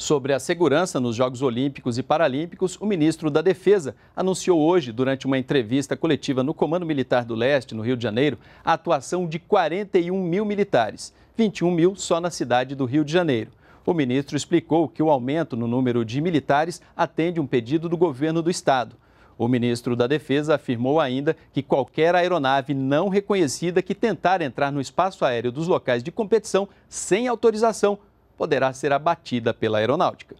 Sobre a segurança nos Jogos Olímpicos e Paralímpicos, o ministro da Defesa anunciou hoje, durante uma entrevista coletiva no Comando Militar do Leste, no Rio de Janeiro, a atuação de 41 mil militares, 21 mil só na cidade do Rio de Janeiro. O ministro explicou que o aumento no número de militares atende um pedido do governo do estado. O ministro da Defesa afirmou ainda que qualquer aeronave não reconhecida que tentar entrar no espaço aéreo dos locais de competição sem autorização poderá ser abatida pela aeronáutica.